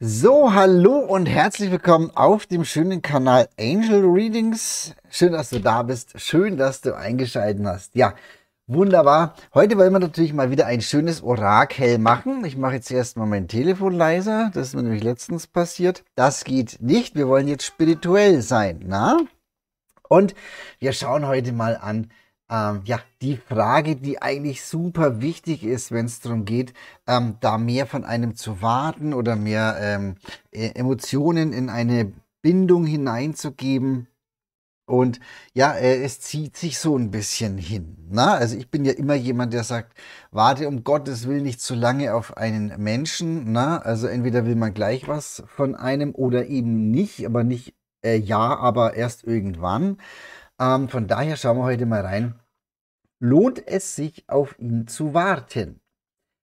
So, hallo und herzlich willkommen auf dem schönen Kanal Angel Readings. Schön, dass du da bist. Schön, dass du eingeschaltet hast. Ja, wunderbar. Heute wollen wir natürlich mal wieder ein schönes Orakel machen. Ich mache jetzt erstmal mein Telefon leiser. Das ist mir nämlich letztens passiert. Das geht nicht. Wir wollen jetzt spirituell sein, na? Und wir schauen heute mal an, ähm, ja, die Frage, die eigentlich super wichtig ist, wenn es darum geht, ähm, da mehr von einem zu warten oder mehr ähm, äh, Emotionen in eine Bindung hineinzugeben. Und ja, äh, es zieht sich so ein bisschen hin. Na? Ne? Also ich bin ja immer jemand, der sagt, warte um Gottes Willen nicht zu lange auf einen Menschen. Na? Ne? Also entweder will man gleich was von einem oder eben nicht, aber nicht äh, ja, aber erst irgendwann. Ähm, von daher schauen wir heute mal rein. Lohnt es sich, auf ihn zu warten?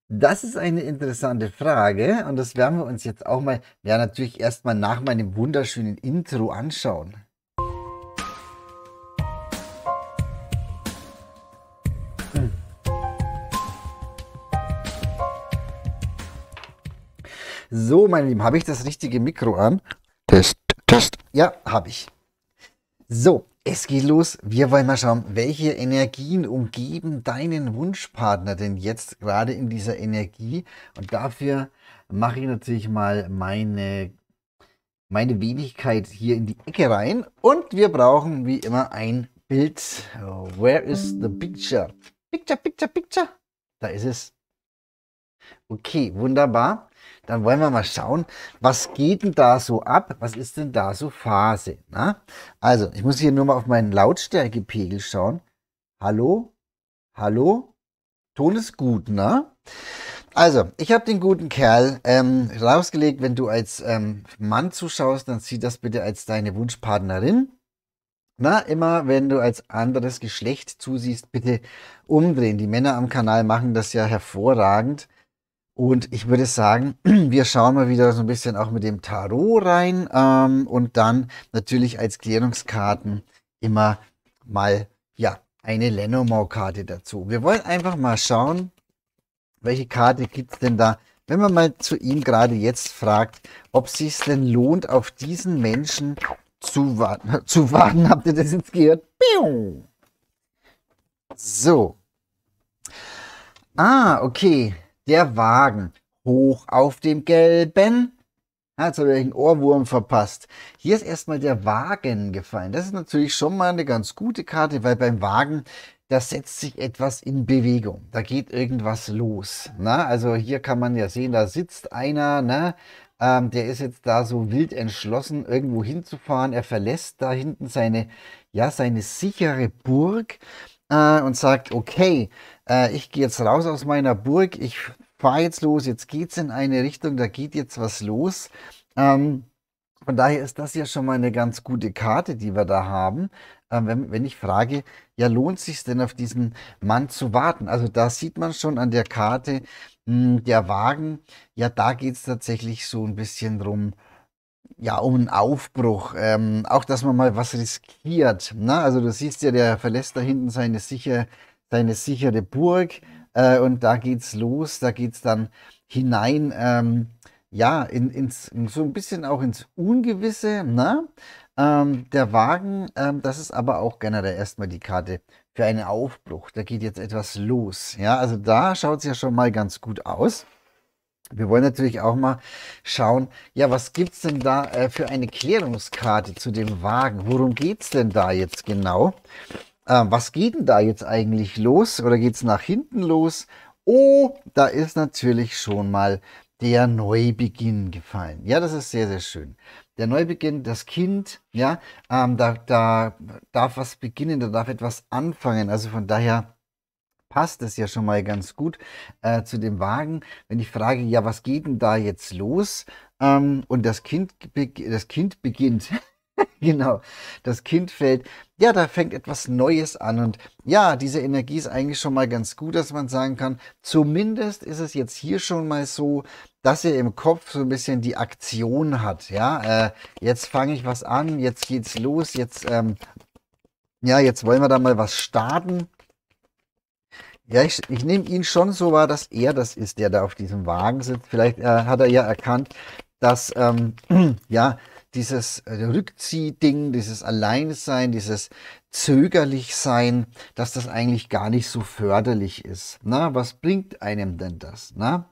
Das ist eine interessante Frage und das werden wir uns jetzt auch mal, ja natürlich erstmal nach meinem wunderschönen Intro anschauen. So, meine Lieben, habe ich das richtige Mikro an? Test, Test. Ja, habe ich. So, es geht los. Wir wollen mal schauen, welche Energien umgeben deinen Wunschpartner denn jetzt gerade in dieser Energie. Und dafür mache ich natürlich mal meine, meine Wenigkeit hier in die Ecke rein. Und wir brauchen wie immer ein Bild. Where is the picture? Picture, picture, picture. Da ist es. Okay, wunderbar. Dann wollen wir mal schauen, was geht denn da so ab? Was ist denn da so Phase? Na? Also, ich muss hier nur mal auf meinen Lautstärkepegel schauen. Hallo? Hallo? Ton ist gut, ne? Also, ich habe den guten Kerl ähm, rausgelegt, wenn du als ähm, Mann zuschaust, dann zieh das bitte als deine Wunschpartnerin. Na, immer wenn du als anderes Geschlecht zusiehst, bitte umdrehen. Die Männer am Kanal machen das ja hervorragend. Und ich würde sagen, wir schauen mal wieder so ein bisschen auch mit dem Tarot rein ähm, und dann natürlich als Klärungskarten immer mal ja eine Lenormand-Karte dazu. Wir wollen einfach mal schauen, welche Karte gibt es denn da, wenn man mal zu ihm gerade jetzt fragt, ob es sich denn lohnt, auf diesen Menschen zu warten. Zu warten, habt ihr das jetzt gehört? So. Ah, okay. Der Wagen hoch auf dem gelben. jetzt habe ich einen Ohrwurm verpasst. Hier ist erstmal der Wagen gefallen. Das ist natürlich schon mal eine ganz gute Karte, weil beim Wagen, da setzt sich etwas in Bewegung. Da geht irgendwas los. Na? Ne? Also hier kann man ja sehen, da sitzt einer, ne? Ähm, der ist jetzt da so wild entschlossen, irgendwo hinzufahren. Er verlässt da hinten seine, ja, seine sichere Burg äh, und sagt, okay, äh, ich gehe jetzt raus aus meiner Burg, ich fahre jetzt los, jetzt geht's in eine Richtung, da geht jetzt was los. Ähm, von daher ist das ja schon mal eine ganz gute Karte, die wir da haben. Ähm, wenn, wenn, ich frage, ja, lohnt sich denn auf diesen Mann zu warten? Also da sieht man schon an der Karte, mh, hm, der Wagen, ja, da geht es tatsächlich so ein bisschen drum, ja, um einen Aufbruch. Ähm, auch, dass man mal was riskiert. Ne? Also du siehst ja, der verlässt da hinten seine sichere deine sichere Burg. Äh, und da geht's los, da geht's dann hinein, ähm, ja, in, ins, so ein bisschen auch ins Ungewisse. Ne? Ähm, der Wagen, ähm, das ist aber auch generell erstmal die Karte für einen Aufbruch. Da geht jetzt etwas los. Ja, also da schaut es ja schon mal ganz gut aus. Wir wollen natürlich auch mal schauen, ja, was gibt es denn da äh, für eine Klärungskarte zu dem Wagen? Worum geht es denn da jetzt genau? äh, was geht denn da jetzt eigentlich los oder geht es nach hinten los? Oh, da ist natürlich schon mal der Neubeginn gefallen. Ja, das ist sehr, sehr schön. Der Neubeginn, das Kind, ja, ähm, da, da darf was beginnen, da darf etwas anfangen. Also von daher passt es ja schon mal ganz gut äh, zu dem Wagen. Wenn ich frage, ja, was geht denn da jetzt los? Ähm, und das Kind, das Kind beginnt. genau, das Kind fällt. Ja, da fängt etwas Neues an. Und ja, diese Energie ist eigentlich schon mal ganz gut, dass man sagen kann, zumindest ist es jetzt hier schon mal so, dass er im Kopf so ein bisschen die Aktion hat. Ja, äh, jetzt fange ich was an, jetzt geht's los, jetzt, ähm, ja, jetzt wollen wir da mal was starten. Ja, ich, ich nehme ihn schon so wahr, dass er das ist, der da auf diesem Wagen sitzt. Vielleicht äh, hat er ja erkannt, dass, ähm, ja, dieses äh, Rückziehding, dieses Alleinsein, dieses Zögerlichsein, dass das eigentlich gar nicht so förderlich ist. Na, was bringt einem denn das? Na?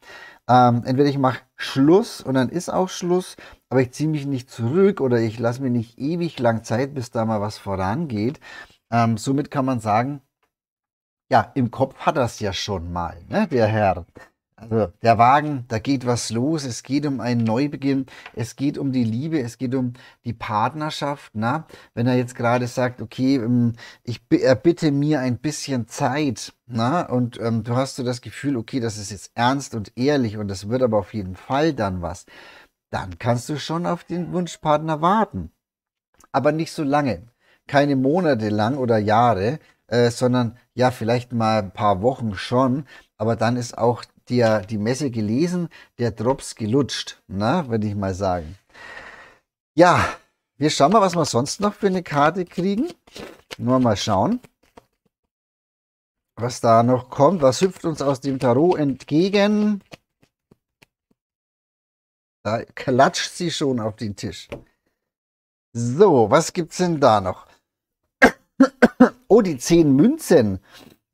Ähm, entweder ich mache Schluss und dann ist auch Schluss, aber ich ziehe mich nicht zurück oder ich lasse mir nicht ewig lang Zeit, bis da mal was vorangeht. Ähm, somit kann man sagen, ja, im Kopf hat das ja schon mal, ne, der Herr. Also der Wagen, da geht was los. Es geht um einen Neubeginn. Es geht um die Liebe. Es geht um die Partnerschaft. Na, wenn er jetzt gerade sagt, okay, ähm, ich erbitte mir ein bisschen Zeit. Na, und ähm, du hast so das Gefühl, okay, das ist jetzt ernst und ehrlich und das wird aber auf jeden Fall dann was. Dann kannst du schon auf den Wunschpartner warten. Aber nicht so lange. Keine Monate lang oder Jahre, äh, sondern ja, vielleicht mal ein paar Wochen schon. Aber dann ist auch die, die Messe gelesen, der Drops gelutscht, ne? würde ich mal sagen. Ja, wir schauen mal, was wir sonst noch für eine Karte kriegen. Nur mal schauen, was da noch kommt. Was hüpft uns aus dem Tarot entgegen? Da klatscht sie schon auf den Tisch. So, was gibt's denn da noch? oh, die zehn Münzen.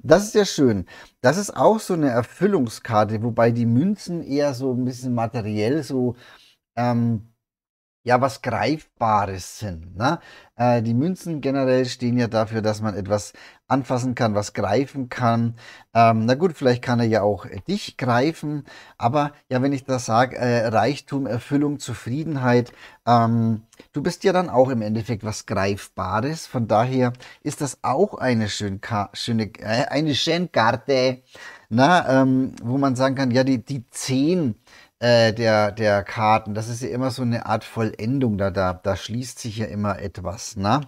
Das ist ja schön. Das ist auch so eine Erfüllungskarte, wobei die Münzen eher so ein bisschen materiell so ähm, ja was Greifbares sind. Ne? Äh, die Münzen generell stehen ja dafür, dass man etwas anfassen kann, was greifen kann. Ähm, na gut, vielleicht kann er ja auch äh, dich greifen, aber ja, wenn ich das sage, äh, Reichtum, Erfüllung, Zufriedenheit, ähm, du bist ja dann auch im Endeffekt was Greifbares. Von daher ist das auch eine schön schöne, äh, eine Schenkarte, na, ne? ähm, wo man sagen kann, ja, die, die 10 äh, der, der Karten. Das ist ja immer so eine Art Vollendung, da, da, da schließt sich ja immer etwas, ne?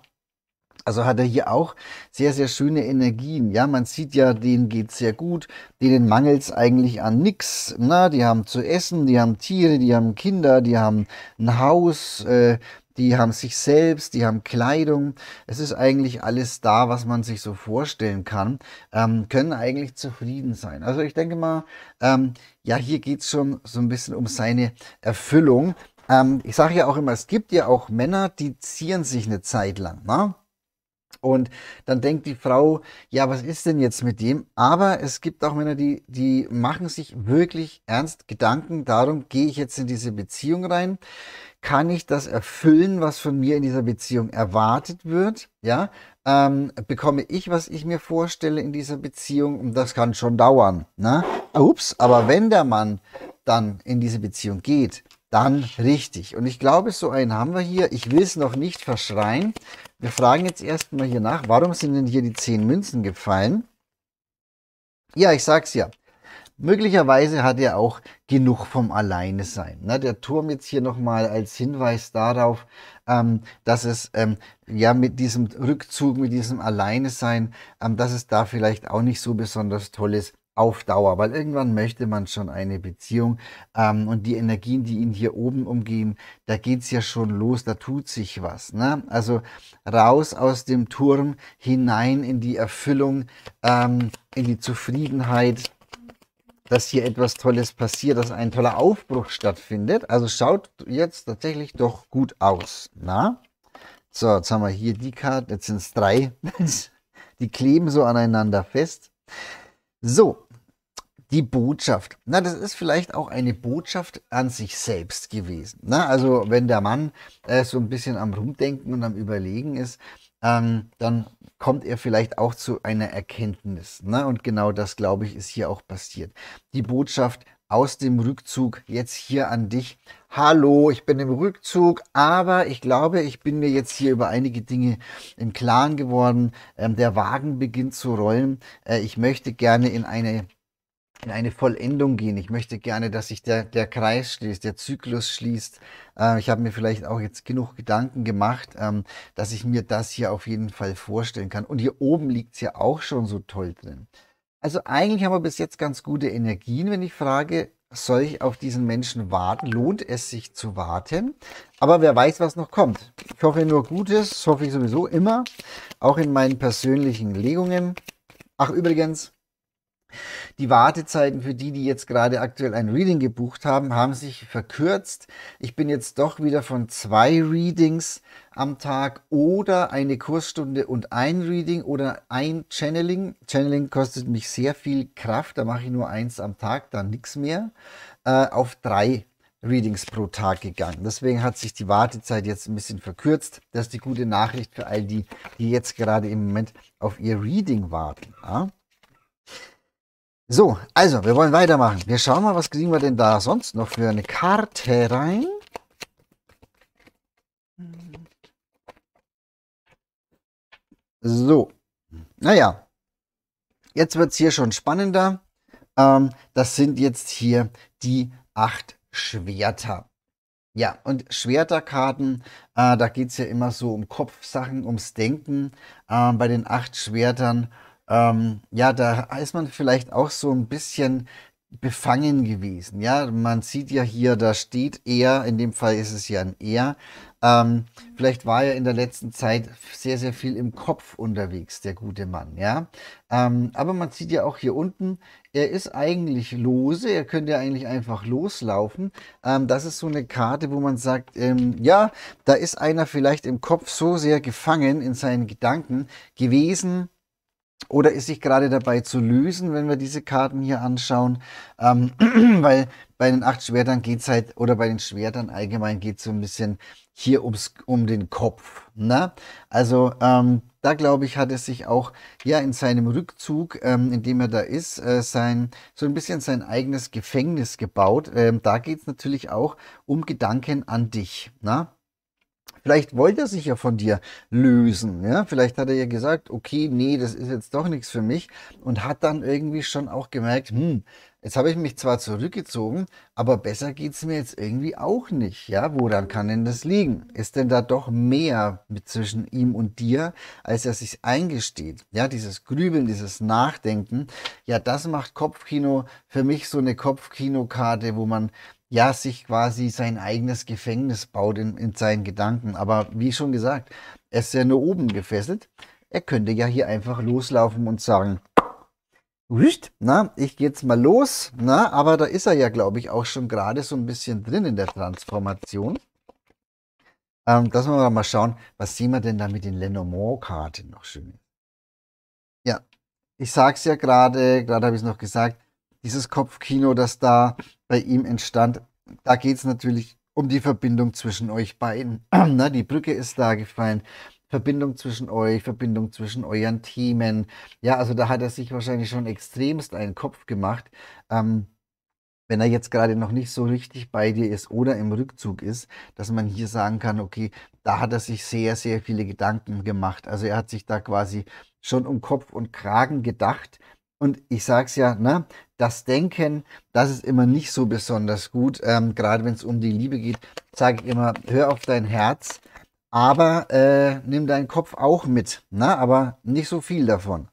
Also hat er hier auch sehr, sehr schöne Energien. Ja, man sieht ja, denen geht's sehr gut. Denen mangelt's eigentlich an nix. Na, ne? die haben zu essen, die haben Tiere, die haben Kinder, die haben ein Haus, äh, die haben sich selbst, die haben Kleidung. Es ist eigentlich alles da, was man sich so vorstellen kann, ähm, können eigentlich zufrieden sein. Also ich denke mal, ähm, ja, hier geht's schon so ein bisschen um seine Erfüllung. Ähm, ich sage ja auch immer, es gibt ja auch Männer, die zieren sich eine Zeit lang. Ne? Und dann denkt die Frau, ja, was ist denn jetzt mit dem? Aber es gibt auch Männer, die, die machen sich wirklich ernst Gedanken darum, gehe ich jetzt in diese Beziehung rein? kann ich das erfüllen, was von mir in dieser Beziehung erwartet wird? Ja, ähm, bekomme ich, was ich mir vorstelle in dieser Beziehung? Und das kann schon dauern. Ne? Ups, aber wenn der Mann dann in diese Beziehung geht, dann richtig. Und ich glaube, so einen haben wir hier. Ich will es noch nicht verschreien. Wir fragen jetzt erstmal hier nach, warum sind denn hier die zehn Münzen gefallen? Ja, ich sag's ja. Möglicherweise hat er auch genug vom Alleine sein. Na, der Turm jetzt hier nochmal als Hinweis darauf, ähm, dass es ähm, ja mit diesem Rückzug, mit diesem Alleine sein, ähm, dass es da vielleicht auch nicht so besonders toll ist auf Dauer, weil irgendwann möchte man schon eine Beziehung ähm, und die Energien, die ihn hier oben umgehen, da geht's ja schon los, da tut sich was. Ne? Also raus aus dem Turm hinein in die Erfüllung, ähm, in die Zufriedenheit dass hier etwas Tolles passiert, dass ein toller Aufbruch stattfindet. Also schaut jetzt tatsächlich doch gut aus. Na? So, jetzt haben wir hier die Karte, jetzt sind es drei. die kleben so aneinander fest. So, die Botschaft. Na, das ist vielleicht auch eine Botschaft an sich selbst gewesen. Na, also wenn der Mann äh, so ein bisschen am Rumdenken und am Überlegen ist, ähm, dann kommt er vielleicht auch zu einer Erkenntnis. Ne? Und genau das, glaube ich, ist hier auch passiert. Die Botschaft aus dem Rückzug jetzt hier an dich. Hallo, ich bin im Rückzug, aber ich glaube, ich bin mir jetzt hier über einige Dinge im Klaren geworden. Ähm, der Wagen beginnt zu rollen. Äh, ich möchte gerne in eine in eine Vollendung gehen. Ich möchte gerne, dass sich der, der Kreis schließt, der Zyklus schließt. Äh, ich habe mir vielleicht auch jetzt genug Gedanken gemacht, ähm, dass ich mir das hier auf jeden Fall vorstellen kann. Und hier oben liegt es ja auch schon so toll drin. Also eigentlich haben wir bis jetzt ganz gute Energien, wenn ich frage, soll ich auf diesen Menschen warten? Lohnt es sich zu warten? Aber wer weiß, was noch kommt. Ich hoffe nur Gutes, hoffe ich sowieso immer, auch in meinen persönlichen Legungen. Ach übrigens, die Wartezeiten für die, die jetzt gerade aktuell ein Reading gebucht haben, haben sich verkürzt. Ich bin jetzt doch wieder von zwei Readings am Tag oder eine Kursstunde und ein Reading oder ein Channeling. Channeling kostet mich sehr viel Kraft, da mache ich nur eins am Tag, dann nichts mehr, äh, auf drei Readings pro Tag gegangen. Deswegen hat sich die Wartezeit jetzt ein bisschen verkürzt. Das ist die gute Nachricht für all die, die jetzt gerade im Moment auf ihr Reading warten. Ja? So, also, wir wollen weitermachen. Wir schauen mal, was kriegen wir denn da sonst noch für eine Karte rein. So, naja, jetzt wird es hier schon spannender. Ähm, das sind jetzt hier die acht Schwerter. Ja, und Schwerterkarten, äh, da geht es ja immer so um Kopfsachen, ums Denken. Äh, bei den acht Schwertern ähm, ja, da ist man vielleicht auch so ein bisschen befangen gewesen. Ja, man sieht ja hier, da steht er, in dem Fall ist es ja ein er. Ähm, vielleicht war er in der letzten Zeit sehr, sehr viel im Kopf unterwegs, der gute Mann, ja. Ähm, aber man sieht ja auch hier unten, er ist eigentlich lose, er könnte ja eigentlich einfach loslaufen. Ähm, das ist so eine Karte, wo man sagt, ähm, ja, da ist einer vielleicht im Kopf so sehr gefangen in seinen Gedanken gewesen, oder ist sich gerade dabei zu lösen, wenn wir diese Karten hier anschauen. Ähm, weil bei den acht Schwertern geht es halt, oder bei den Schwertern allgemein geht es so ein bisschen hier ums, um den Kopf. Ne? Also ähm, da glaube ich, hat er sich auch ja in seinem Rückzug, ähm, in dem er da ist, äh, sein so ein bisschen sein eigenes Gefängnis gebaut. Ähm, da geht es natürlich auch um Gedanken an dich. Ne? Vielleicht wollte er sich ja von dir lösen. Ja? Vielleicht hat er ja gesagt, okay, nee, das ist jetzt doch nichts für mich. Und hat dann irgendwie schon auch gemerkt, hm, jetzt habe ich mich zwar zurückgezogen, aber besser geht es mir jetzt irgendwie auch nicht. Ja, woran kann denn das liegen? Ist denn da doch mehr mit zwischen ihm und dir, als er sich eingesteht? Ja, dieses Grübeln, dieses Nachdenken, ja, das macht Kopfkino für mich so eine Kopfkinokarte, wo man ja, sich quasi sein eigenes Gefängnis baut in, in seinen Gedanken. Aber wie schon gesagt, er ist ja nur oben gefesselt. Er könnte ja hier einfach loslaufen und sagen, na, ich gehe jetzt mal los. Na, aber da ist er ja, glaube ich, auch schon gerade so ein bisschen drin in der Transformation. Ähm, lassen wir mal schauen, was sehen wir denn da mit den Lenormand-Karten noch schön? Ja, ich sag's ja gerade, gerade habe ich es noch gesagt, dieses Kopfkino, das da bei ihm entstand, da geht es natürlich um die Verbindung zwischen euch beiden. die Brücke ist da gefallen. Verbindung zwischen euch, Verbindung zwischen euren Themen. Ja, also da hat er sich wahrscheinlich schon extremst einen Kopf gemacht. Ähm, wenn er jetzt gerade noch nicht so richtig bei dir ist oder im Rückzug ist, dass man hier sagen kann, okay, da hat er sich sehr, sehr viele Gedanken gemacht. Also er hat sich da quasi schon um Kopf und Kragen gedacht, und ich sage es ja, ne, das Denken, das ist immer nicht so besonders gut. Ähm, Gerade wenn es um die Liebe geht, sage ich immer, hör auf dein Herz, aber äh, nimm deinen Kopf auch mit. Ne? Aber nicht so viel davon.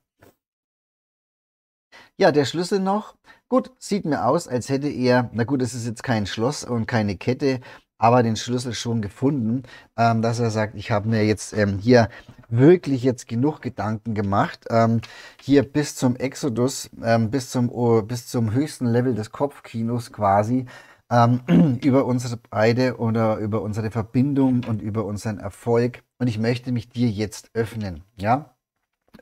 Ja, der Schlüssel noch. Gut, sieht mir aus, als hätte er, na gut, es ist jetzt kein Schloss und keine Kette, aber den Schlüssel schon gefunden, ähm, dass er sagt, ich habe mir jetzt ähm, hier wirklich jetzt genug Gedanken gemacht. Ähm, hier bis zum Exodus, ähm, bis, zum, oh, bis zum höchsten Level des Kopfkinos quasi, ähm, über unsere beide oder über unsere Verbindung und über unseren Erfolg. Und ich möchte mich dir jetzt öffnen. Ja?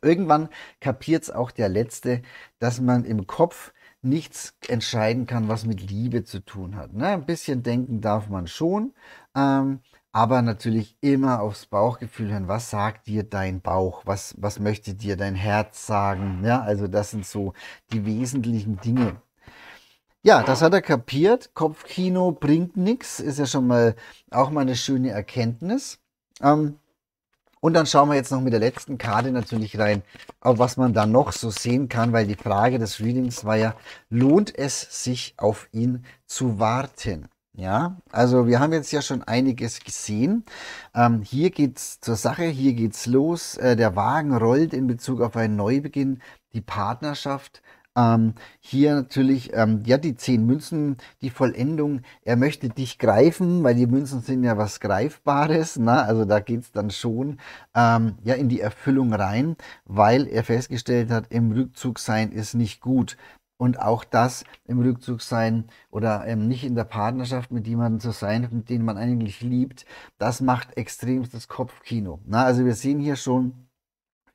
Irgendwann kapiert es auch der Letzte, dass man im Kopf nichts entscheiden kann, was mit Liebe zu tun hat. Ne? Ein bisschen denken darf man schon, ähm, aber natürlich immer aufs Bauchgefühl hören. Was sagt dir dein Bauch? Was, was möchte dir dein Herz sagen? Ja, also das sind so die wesentlichen Dinge. Ja, das hat er kapiert. Kopfkino bringt nichts, ist ja schon mal auch mal eine schöne Erkenntnis. Ähm, und dann schauen wir jetzt noch mit der letzten Karte natürlich rein, auf was man da noch so sehen kann, weil die Frage des Readings war ja, lohnt es sich auf ihn zu warten? Ja, also wir haben jetzt ja schon einiges gesehen. Ähm, hier geht's zur Sache, hier geht's los. Äh, der Wagen rollt in Bezug auf einen Neubeginn, die Partnerschaft, ähm, hier natürlich, ähm, ja, die zehn Münzen, die Vollendung, er möchte dich greifen, weil die Münzen sind ja was Greifbares, na, ne? also da geht es dann schon ähm, ja, in die Erfüllung rein, weil er festgestellt hat, im Rückzug sein ist nicht gut. Und auch das im Rückzug sein oder ähm, nicht in der Partnerschaft mit jemandem zu sein, mit dem man eigentlich liebt, das macht extremst das Kopfkino. Na, ne? also wir sehen hier schon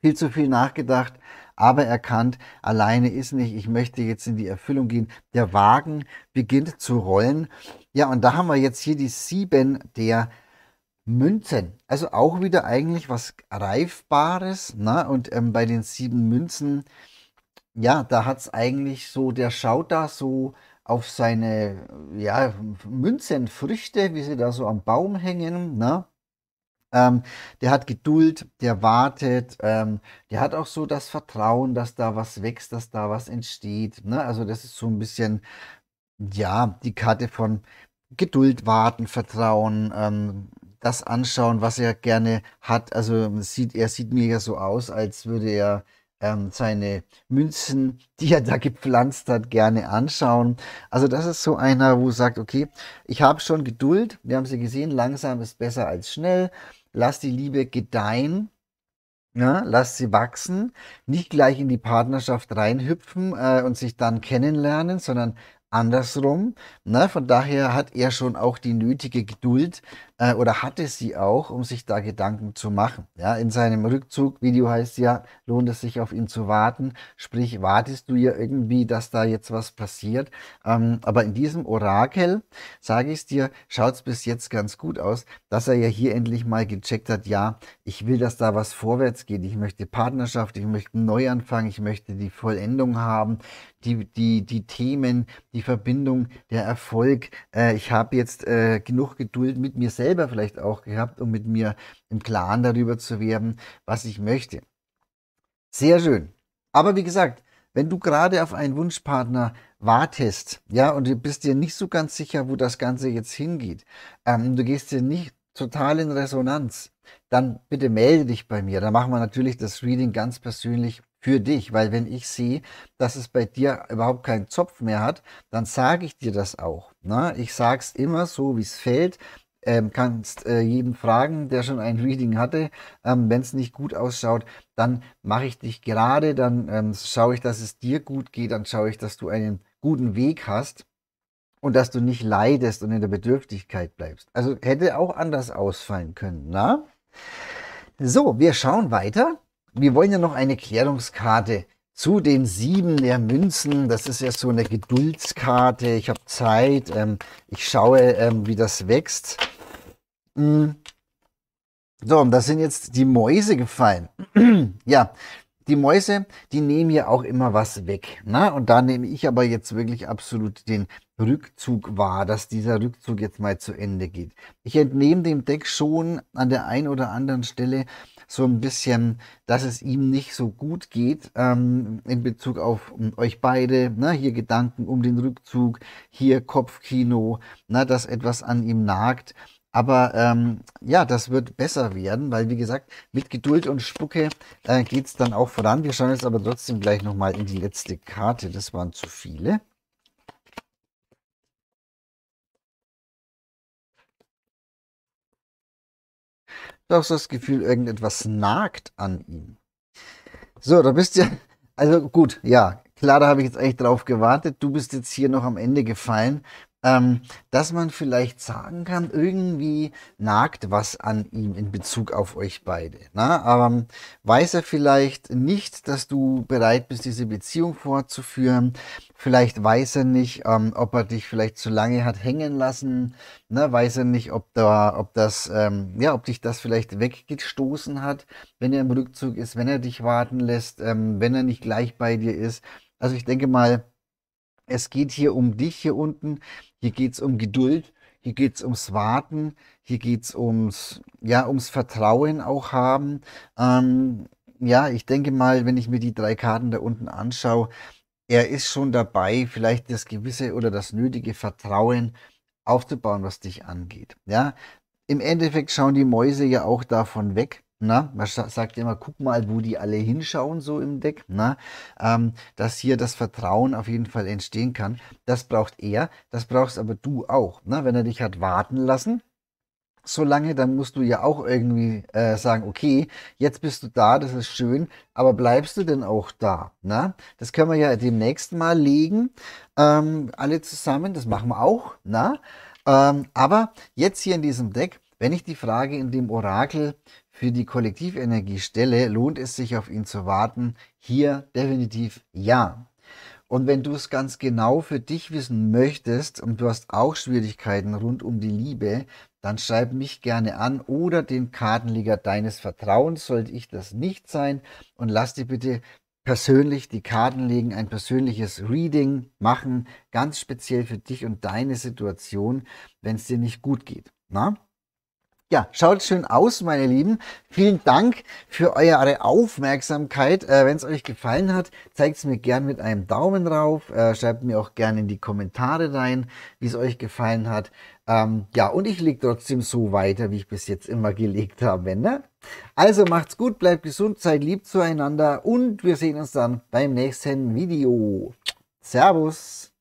viel zu viel nachgedacht, aber erkannt, alleine ist nicht, ich möchte jetzt in die Erfüllung gehen. Der Wagen beginnt zu rollen. Ja, und da haben wir jetzt hier die sieben der Münzen. Also auch wieder eigentlich was Reifbares. Ne? Und ähm, bei den sieben Münzen, ja, da hat es eigentlich so, der schaut da so auf seine ja, Münzenfrüchte, wie sie da so am Baum hängen. Ne? Ähm, der hat Geduld, der wartet, ähm, der hat auch so das Vertrauen, dass da was wächst, dass da was entsteht. Ne? Also das ist so ein bisschen, ja, die Karte von Geduld, Warten, Vertrauen, ähm, das anschauen, was er gerne hat. Also sieht, er sieht mir ja so aus, als würde er ähm, seine Münzen, die er da gepflanzt hat, gerne anschauen. Also das ist so einer, wo sagt, okay, ich habe schon Geduld, wir haben sie gesehen, langsam ist besser als schnell lass die Liebe gedeihen, ja, ne? lass sie wachsen, nicht gleich in die Partnerschaft reinhüpfen äh, und sich dann kennenlernen, sondern andersrum. Ne? Von daher hat er schon auch die nötige Geduld, äh, oder hatte sie auch, um sich da Gedanken zu machen. Ja, in seinem Rückzug-Video heißt ja, lohnt es sich auf ihn zu warten. Sprich, wartest du ja irgendwie, dass da jetzt was passiert. Ähm, aber in diesem Orakel, sage ich es dir, schaut es bis jetzt ganz gut aus, dass er ja hier endlich mal gecheckt hat, ja, ich will, dass da was vorwärts geht. Ich möchte Partnerschaft, ich möchte einen Neuanfang, ich möchte die Vollendung haben, die, die, die Themen, die Verbindung, der Erfolg. Äh, ich habe jetzt äh, genug Geduld mit mir selbst selber vielleicht auch gehabt, um mit mir im Klaren darüber zu werden, was ich möchte. Sehr schön. Aber wie gesagt, wenn du gerade auf einen Wunschpartner wartest, ja, und du bist dir nicht so ganz sicher, wo das Ganze jetzt hingeht, ähm, du gehst dir nicht total in Resonanz, dann bitte melde dich bei mir. Da machen wir natürlich das Reading ganz persönlich für dich, weil wenn ich sehe, dass es bei dir überhaupt keinen Zopf mehr hat, dann sage ich dir das auch. Ne? Ich sage es immer so, wie es fällt ähm, kannst äh, jeden fragen, der schon ein Reading hatte. Ähm, Wenn es nicht gut ausschaut, dann mache ich dich gerade, dann ähm, schaue ich, dass es dir gut geht, dann schaue ich, dass du einen guten Weg hast und dass du nicht leidest und in der Bedürftigkeit bleibst. Also hätte auch anders ausfallen können, na? So, wir schauen weiter. Wir wollen ja noch eine Klärungskarte zu den sieben der Münzen. Das ist ja so eine Geduldskarte. Ich habe Zeit. Ähm, ich schaue, ähm, wie das wächst. Mm. So, und da sind jetzt die Mäuse gefallen. ja, die Mäuse, die nehmen ja auch immer was weg. Ne? Und da nehme ich aber jetzt wirklich absolut den Rückzug wahr, dass dieser Rückzug jetzt mal zu Ende geht. Ich entnehme dem Deck schon an der einen oder anderen Stelle so ein bisschen, dass es ihm nicht so gut geht ähm, in Bezug auf ähm, euch beide. Ne? Hier Gedanken um den Rückzug, hier Kopfkino, ne? dass etwas an ihm nagt. Aber ähm, ja, das wird besser werden, weil wie gesagt, mit Geduld und Spucke äh, geht es dann auch voran. Wir schauen jetzt aber trotzdem gleich nochmal in die letzte Karte. Das waren zu viele. Doch so das Gefühl, irgendetwas nagt an ihm. So, da bist du ja. Also gut, ja, klar, da habe ich jetzt eigentlich drauf gewartet. Du bist jetzt hier noch am Ende gefallen, ähm, dass man vielleicht sagen kann, irgendwie nagt was an ihm in Bezug auf euch beide. Na? Ne? Aber ähm, weiß er vielleicht nicht, dass du bereit bist, diese Beziehung fortzuführen. Vielleicht weiß er nicht, ähm, ob er dich vielleicht zu lange hat hängen lassen. Ne? Weiß er nicht, ob da, ob das, ähm, ja, ob dich das vielleicht weggestoßen hat, wenn er im Rückzug ist, wenn er dich warten lässt, ähm, wenn er nicht gleich bei dir ist. Also ich denke mal, es geht hier um dich hier unten, hier geht es um Geduld, hier geht es ums Warten, hier geht es ums, ja, ums Vertrauen auch haben. Ähm, ja, ich denke mal, wenn ich mir die drei Karten da unten anschaue, er ist schon dabei, vielleicht das gewisse oder das nötige Vertrauen aufzubauen, was dich angeht. Ja, im Endeffekt schauen die Mäuse ja auch davon weg, na, man sagt immer, guck mal, wo die alle hinschauen, so im Deck. Na, ähm, dass hier das Vertrauen auf jeden Fall entstehen kann. Das braucht er, das brauchst aber du auch. Na, wenn er dich hat warten lassen, so lange, dann musst du ja auch irgendwie äh, sagen, okay, jetzt bist du da, das ist schön, aber bleibst du denn auch da? Na? Das können wir ja demnächst mal legen, ähm, alle zusammen, das machen wir auch. Na? Ähm, aber jetzt hier in diesem Deck, wenn ich die Frage in dem Orakel für die Kollektivenergiestelle lohnt es sich auf ihn zu warten? Hier definitiv ja. Und wenn du es ganz genau für dich wissen möchtest und du hast auch Schwierigkeiten rund um die Liebe, dann schreib mich gerne an oder den Kartenleger deines Vertrauens, sollte ich das nicht sein. Und lass dir bitte persönlich die Karten legen, ein persönliches Reading machen, ganz speziell für dich und deine Situation, wenn es dir nicht gut geht. Na? ja, schaut schön aus, meine Lieben. Vielen Dank für eure Aufmerksamkeit. Äh, Wenn es euch gefallen hat, zeigt es mir gern mit einem Daumen drauf. Äh, schreibt mir auch gerne in die Kommentare rein, wie es euch gefallen hat. Ähm, ja, und ich lege trotzdem so weiter, wie ich bis jetzt immer gelegt habe. Ne? Also macht's gut, bleibt gesund, seid lieb zueinander und wir sehen uns dann beim nächsten Video. Servus!